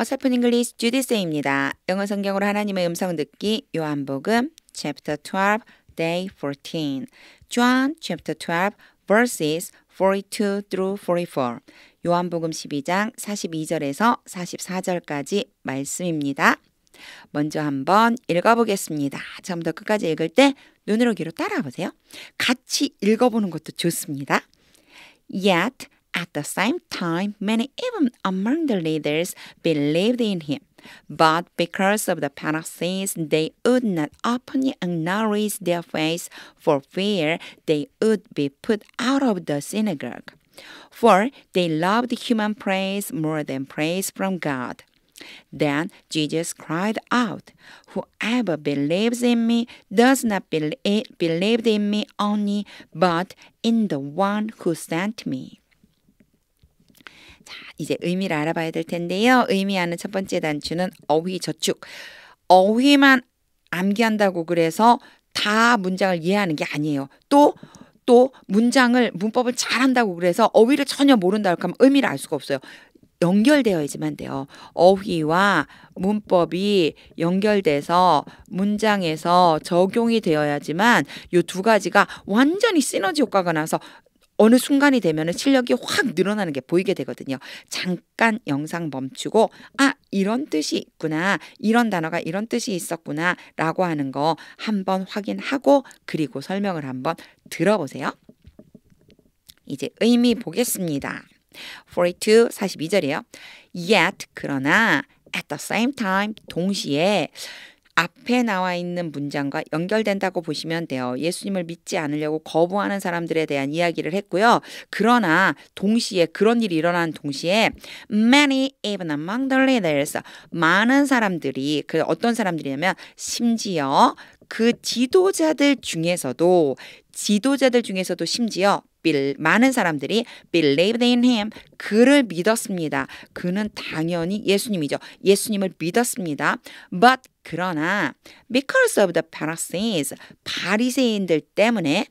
어설픈 잉글리스 주디스입니다. 영어 성경으로 하나님의 음성 듣기 요한복음 chapter 12 day 14 John chapter 12 verses 42 through 44 요한복음 12장 42절에서 44절까지 말씀입니다. 먼저 한번 읽어보겠습니다. 처음부터 끝까지 읽을 때 눈으로 귀로 따라보세요. 같이 읽어보는 것도 좋습니다. Yet At the same time, many even among the leaders believed in him. But because of the Pharisees, they would not openly acknowledge their faith for fear they would be put out of the synagogue. For they loved human praise more than praise from God. Then Jesus cried out, Whoever believes in me does not believe in me only, but in the one who sent me. 이제 의미를 알아봐야 될 텐데요. 의미하는 첫 번째 단추는 어휘 저축. 어휘만 암기한다고 그래서 다 문장을 이해하는 게 아니에요. 또 또 문장을 문법을 잘한다고 그래서 어휘를 전혀 모른다고 하면 의미를 알 수가 없어요. 연결되어야지만 돼요. 어휘와 문법이 연결돼서 문장에서 적용이 되어야지만 이 두 가지가 완전히 시너지 효과가 나서 어느 순간이 되면 실력이 확 늘어나는 게 보이게 되거든요. 잠깐 영상 멈추고 아 이런 뜻이 있구나 이런 단어가 이런 뜻이 있었구나 라고 하는 거 한번 확인하고 그리고 설명을 한번 들어보세요. 이제 의미 보겠습니다. 42, 42절이에요. Yet, 그러나, at the same time, 동시에 앞에 나와 있는 문장과 연결된다고 보시면 돼요. 예수님을 믿지 않으려고 거부하는 사람들에 대한 이야기를 했고요. 그러나 동시에 그런 일이 일어난 동시에 many even among the leaders 많은 사람들이 그 어떤 사람들이냐면 심지어 그 지도자들 중에서도 지도자들 중에서도 심지어 빌 많은 사람들이 believed in him 그를 믿었습니다. 그는 당연히 예수님이죠. 예수님을 믿었습니다. but 그러나 because of the Pharisees 바리새인들 때문에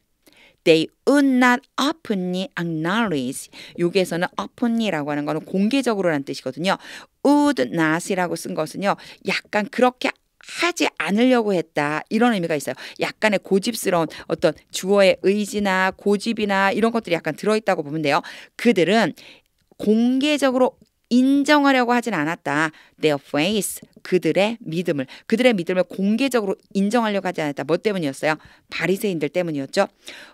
they would not openly acknowledge 여기에서는 openly라고 하는 거는 공개적으로라는 뜻이거든요. would not이라고 쓴 것은요. 약간 그렇게 하지 않으려고 했다. 이런 의미가 있어요. 약간의 고집스러운 어떤 주어의 의지나 고집이나 이런 것들이 약간 들어있다고 보면 돼요. 그들은 공개적으로 인정하려고 하진 않았다. Their face, 그들의 믿음을 그들의 믿음을 공개적으로 인정하려고 하지 않았다. 뭐 때문이었어요? 바리새인들 때문이었죠.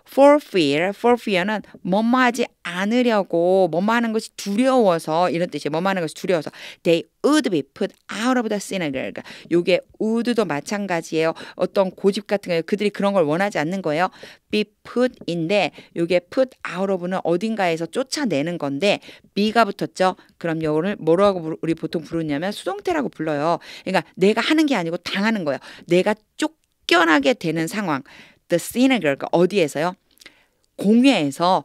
For fear, for fear는 뭐뭐하지 않으려고 뭐뭐하는 것이 두려워서 이런 뜻이에요. 뭐뭐하는 것이 두려워서 they would be put out of the synagogue. 요게 would도 마찬가지예요. 어떤 고집 같은 거예요 그들이 그런 걸 원하지 않는 거예요. be put인데 요게 put out of는 어딘가에서 쫓아내는 건데 be가 붙었죠. 그럼 요거를 뭐라고 우리 보통 부르냐면 수동태라고 불러요. 그러니까 내가 하는 게 아니고 당하는 거예요. 내가 쫓겨나게 되는 상황. The synagogue 그러니까 어디에서요? 공회에서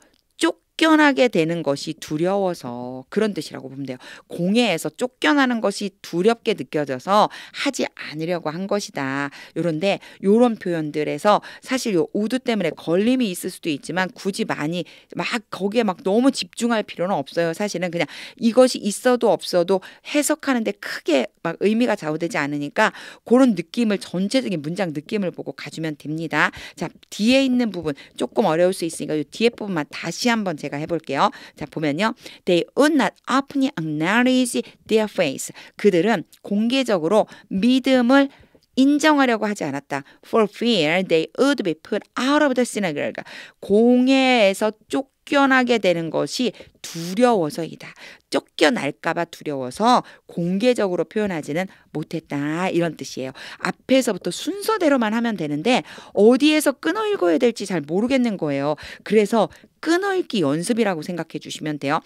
쫓겨나게 되는 것이 두려워서 그런 뜻이라고 보면 돼요. 공예에서 쫓겨나는 것이 두렵게 느껴져서 하지 않으려고 한 것이다. 요런데 요런 표현들에서 사실 요 우드 때문에 걸림이 있을 수도 있지만 굳이 많이 막 거기에 막 너무 집중할 필요는 없어요. 사실은 그냥 이것이 있어도 없어도 해석하는데 크게 막 의미가 좌우되지 않으니까 그런 느낌을 전체적인 문장 느낌을 보고 가주면 됩니다. 자, 뒤에 있는 부분 조금 어려울 수 있으니까 요 뒤에 부분만 다시 한번 제가 제가 해볼게요. 자 보면요. They would not openly acknowledge their faith. 그들은 공개적으로 믿음을 인정하려고 하지 않았다. For fear they would be put out of the synagogue. 공회에서 쫓 쫓겨나게 되는 것이 두려워서이다. 쫓겨날까봐 두려워서 공개적으로 표현하지는 못했다. 이런 뜻이에요. 앞에서부터 순서대로만 하면 되는데 어디에서 끊어 읽어야 될지 잘 모르겠는 거예요. 그래서 끊어 읽기 연습이라고 생각해 주시면 돼요.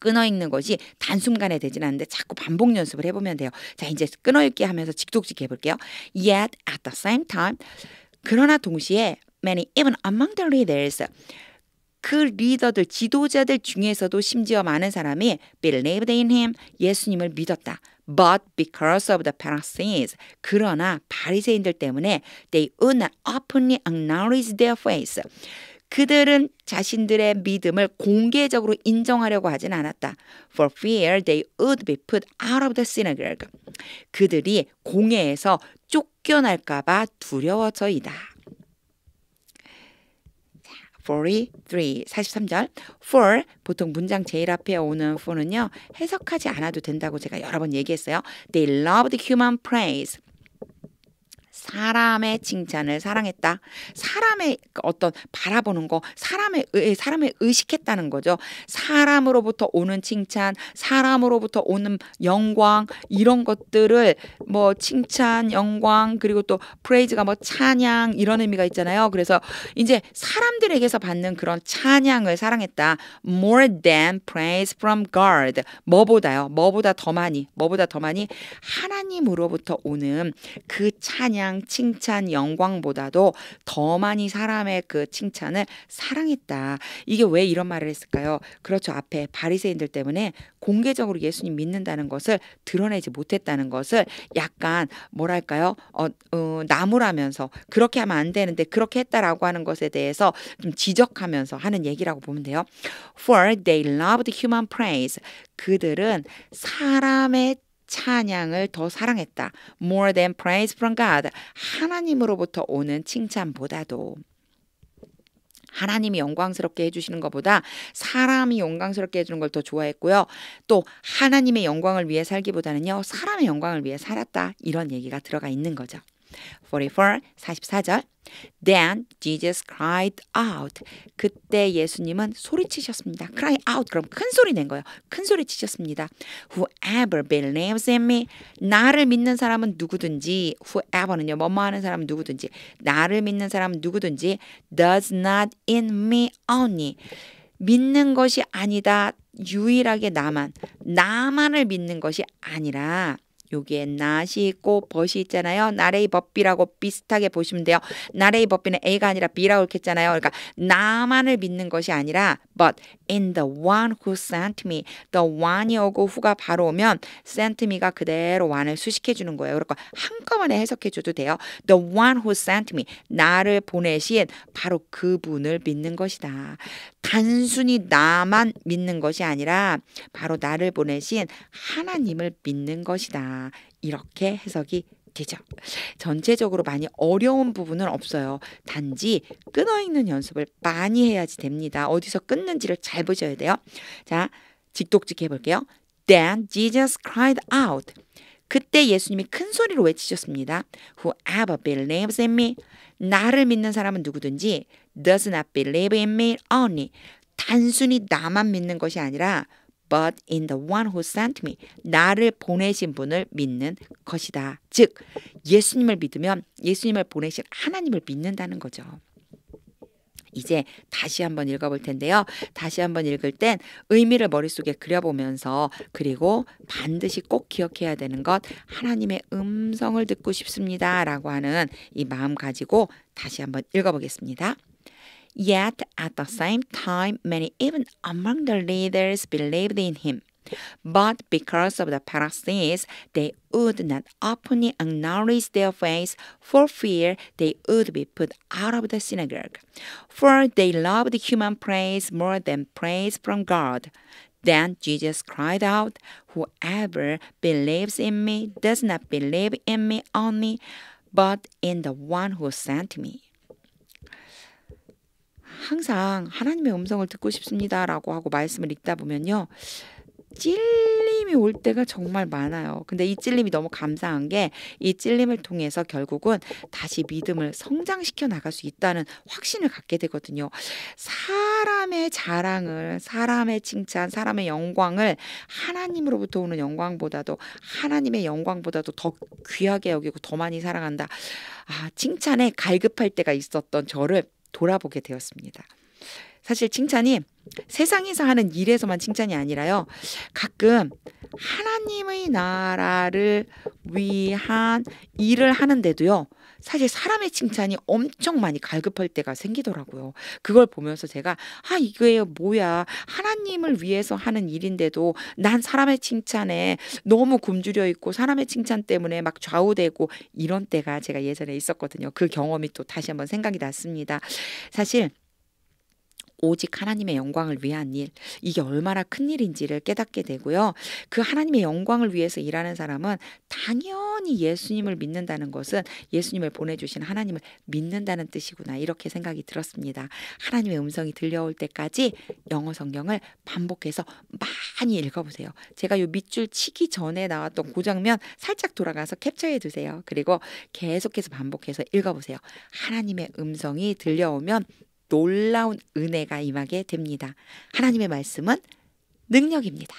끊어 읽는 것이 단순간에 되진 않는데 자꾸 반복 연습을 해보면 돼요. 자, 이제 끊어 읽기 하면서 직독직 해볼게요. Yet at the same time. 그러나 동시에 many even among the readers. 그 리더들 지도자들 중에서도 심지어 많은 사람이 believed in him 예수님을 믿었다. But because of the Pharisees, 그러나 바리새인들 때문에 they would not openly acknowledge their faith. 그들은 자신들의 믿음을 공개적으로 인정하려고 하진 않았다. For fear they would be put out of the synagogue. 그들이 공회에서 쫓겨날까봐 두려워서이다. 43, 43절. for 보통 문장 제일 앞에 오는 for는요. 해석하지 않아도 된다고 제가 여러 번 얘기했어요. They loved human praise. 사람의 칭찬을 사랑했다. 사람의 그 어떤 바라보는 거, 사람의 사람의 의식했다는 거죠. 사람으로부터 오는 칭찬, 사람으로부터 오는 영광 이런 것들을 뭐 칭찬, 영광 그리고 또 프레이즈가 뭐 찬양 이런 의미가 있잖아요. 그래서 이제 사람들에게서 받는 그런 찬양을 사랑했다. More than praise from God. 뭐보다요. 뭐보다 더 많이, 뭐보다 더 많이 하나님으로부터 오는 그 찬양 사랑, 칭찬, 영광보다도 더 많이 사람의 그 칭찬을 사랑했다. 이게 왜 이런 말을 했을까요? 그렇죠. 앞에 바리새인들 때문에 공개적으로 예수님 믿는다는 것을 드러내지 못했다는 것을 약간 뭐랄까요? 어, 어, 나무라면서 그렇게 하면 안 되는데 그렇게 했다라고 하는 것에 대해서 좀 지적하면서 하는 얘기라고 보면 돼요. For they loved human praise. 그들은 사람의 찬양을 더 사랑했다. More than praise from God. 하나님으로부터 오는 칭찬보다도 하나님이 영광스럽게 해주시는 것보다 사람이 영광스럽게 해주는 걸 더 좋아했고요. 또 하나님의 영광을 위해 살기보다는요. 사람의 영광을 위해 살았다. 이런 얘기가 들어가 있는 거죠. 44, 44절. Then Jesus cried out. 그때 예수님은 소리치셨습니다. cry out. 그럼 큰 소리 낸 거예요. 큰 소리 치셨습니다. Whoever believes in me. 나를 믿는 사람은 누구든지. Whoever는요. 뭐뭐 하는 사람은 누구든지. 나를 믿는 사람은 누구든지. Does not in me only. 믿는 것이 아니다. 유일하게 나만. 나만을 믿는 것이 아니라. 여기에 나시 있고 벗이 있잖아요. 나레이 법비라고 비슷하게 보시면 돼요. 나레이 법비는 A가 아니라 B라고 읽혔잖아요. 그러니까 나만을 믿는 것이 아니라 but in the one who sent me. the one이 오고 후가 바로 오면 sent me가 그대로 one을 수식해 주는 거예요. 그러니까 한꺼번에 해석해 줘도 돼요. the one who sent me. 나를 보내신 바로 그분을 믿는 것이다. 단순히 나만 믿는 것이 아니라 바로 나를 보내신 하나님을 믿는 것이다. 이렇게 해석이 되죠. 전체적으로 많이 어려운 부분은 없어요. 단지 끊어 있는 연습을 많이 해야지 됩니다. 어디서 끊는지를 잘 보셔야 돼요. 자, 직독직 해볼게요. Then Jesus cried out. 그때 예수님이 큰 소리로 외치셨습니다. Whoever believes in me, 나를 믿는 사람은 누구든지 does not believe in me only. 단순히 나만 믿는 것이 아니라 but in the one who sent me 나를 보내신 분을 믿는 것이다. 즉 예수님을 믿으면 예수님을 보내신 하나님을 믿는다는 거죠. 이제 다시 한번 읽어볼 텐데요. 다시 한번 읽을 땐 의미를 머릿속에 그려보면서 그리고 반드시 꼭 기억해야 되는 것 하나님의 음성을 듣고 싶습니다. 라고 하는 이 마음 가지고 다시 한번 읽어보겠습니다. Yet at the same time, many even among the leaders believed in him. But because of the Pharisees, they would not openly acknowledge their faith for fear they would be put out of the synagogue. For they loved human praise more than praise from God. Then Jesus cried out, Whoever believes in me does not believe in me only, but in the one who sent me. 항상 하나님의 음성을 듣고 싶습니다라고 하고 말씀을 읽다 보면요. 찔림이 올 때가 정말 많아요. 근데 이 찔림이 너무 감사한 게 이 찔림을 통해서 결국은 다시 믿음을 성장시켜 나갈 수 있다는 확신을 갖게 되거든요. 사람의 자랑을, 사람의 칭찬, 사람의 영광을 하나님으로부터 오는 영광보다도 하나님의 영광보다도 더 귀하게 여기고 더 많이 사랑한다. 아, 칭찬에 갈급할 때가 있었던 저를 돌아보게 되었습니다. 사실 칭찬이 세상에서 하는 일에서만 칭찬이 아니라요. 가끔 하나님의 나라를 위한 일을 하는데도요. 사실 사람의 칭찬이 엄청 많이 갈급할 때가 생기더라고요. 그걸 보면서 제가 아 이게 뭐야 하나님을 위해서 하는 일인데도 난 사람의 칭찬에 너무 굶주려 있고 사람의 칭찬 때문에 막 좌우되고 이런 때가 제가 예전에 있었거든요. 그 경험이 또 다시 한번 생각이 났습니다. 사실 오직 하나님의 영광을 위한 일 이게 얼마나 큰 일인지를 깨닫게 되고요. 그 하나님의 영광을 위해서 일하는 사람은 당연히 예수님을 믿는다는 것은 예수님을 보내주신 하나님을 믿는다는 뜻이구나 이렇게 생각이 들었습니다. 하나님의 음성이 들려올 때까지 영어 성경을 반복해서 많이 읽어보세요. 제가 요 밑줄 치기 전에 나왔던 그 장면 살짝 돌아가서 캡처해 두세요. 그리고 계속해서 반복해서 읽어보세요. 하나님의 음성이 들려오면 놀라운 은혜가 임하게 됩니다. 하나님의 말씀은 능력입니다.